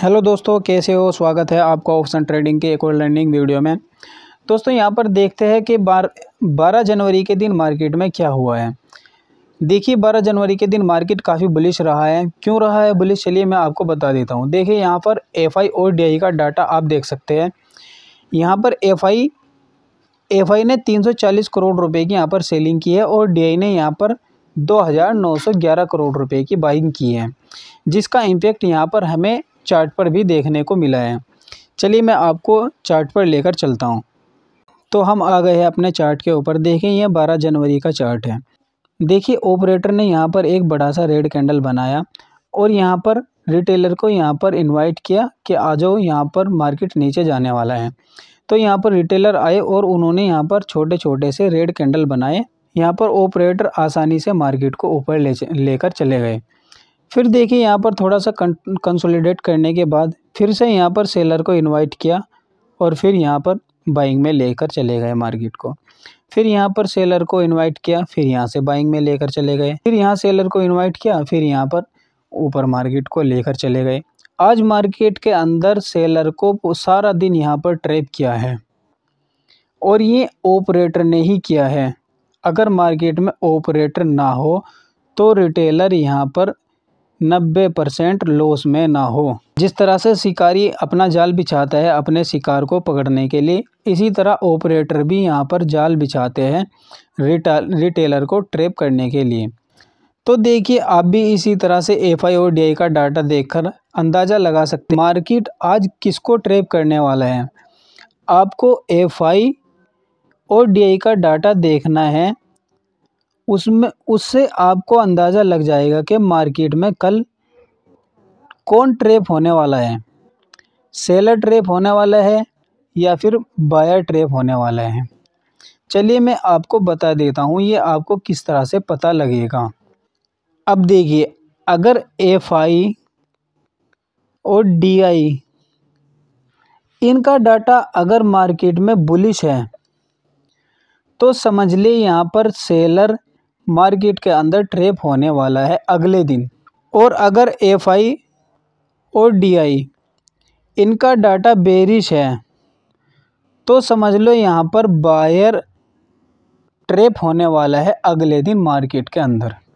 hello दोस्तों कैसे हो स्वागत है आपका ऑप्शन ट्रेडिंग के एक और लर्निंग वीडियो में दोस्तों यहाँ पर देखते हैं कि बार बारह जनवरी के दिन मार्केट में क्या हुआ है देखिए बारह जनवरी के दिन मार्केट काफ़ी बुलिश रहा है क्यों रहा है बुलिश चलिए मैं आपको बता देता हूँ देखिए यहाँ पर एफ आई और डी का डाटा आप देख सकते हैं यहाँ पर एफ आई एफ आई ने चालीस करोड़ रुपए की यहाँ पर सेलिंग की है और डी आई ने यहाँ पर 2911 करोड़ रुपए की बाइंग की है जिसका इम्पेक्ट यहाँ पर हमें चार्ट पर भी देखने को मिला है चलिए मैं आपको चार्ट पर लेकर चलता हूँ तो हम आ गए हैं अपने चार्ट के ऊपर देखें यह बारह जनवरी का चार्ट है देखिए ऑपरेटर ने यहाँ पर एक बड़ा सा रेड कैंडल बनाया और यहाँ पर रिटेलर को यहाँ पर इनवाइट किया कि आ जाओ यहाँ पर मार्केट नीचे जाने वाला है तो यहाँ पर रिटेलर आए और उन्होंने यहाँ पर छोटे छोटे से रेड कैंडल बनाए यहाँ पर ऑपरेटर आसानी से मार्केट को ऊपर ले लेकर चले गए फिर देखिए यहाँ पर थोड़ा सा कंसोलिडेट करने के बाद फिर से यहाँ पर सेलर को इनवाइट किया और फिर यहाँ पर बाइंग में लेकर चले गए मार्केट को फिर यहाँ पर सेलर को इनवाइट किया फिर यहाँ से बाइंग में लेकर चले गए फिर यहाँ सेलर को इनवाइट किया फिर यहाँ पर ऊपर मार्केट को लेकर चले गए आज मार्केट के अंदर सेलर को सारा दिन यहाँ पर ट्रैप किया है और ये ऑपरेटर ने ही किया है अगर मार्केट में ऑपरेटर ना हो तो रिटेलर यहाँ पर नब्बे परसेंट लॉस में ना हो जिस तरह से शिकारी अपना जाल बिछाता है अपने शिकार को पकड़ने के लिए इसी तरह ऑपरेटर भी यहाँ पर जाल बिछाते हैं रिटा रिटेलर को ट्रेप करने के लिए तो देखिए आप भी इसी तरह से एफ आई और डी आई का डाटा देखकर अंदाज़ा लगा सकते हैं मार्केट आज किसको ट्रेप करने वाला है आपको एफ आई और डी आई का डाटा देखना है उसमें उससे आपको अंदाज़ा लग जाएगा कि मार्केट में कल कौन ट्रेप होने वाला है सेलर ट्रेप होने वाला है या फिर बायर ट्रेप होने वाला है चलिए मैं आपको बता देता हूँ ये आपको किस तरह से पता लगेगा अब देखिए अगर एफ आई और डी आई इनका डाटा अगर मार्केट में बुलिश है तो समझ ले यहाँ पर सेलर मार्केट के अंदर ट्रेप होने वाला है अगले दिन और अगर एफ आई और डी आई इनका डाटा बेरिश है तो समझ लो यहाँ पर बायर ट्रेप होने वाला है अगले दिन मार्केट के अंदर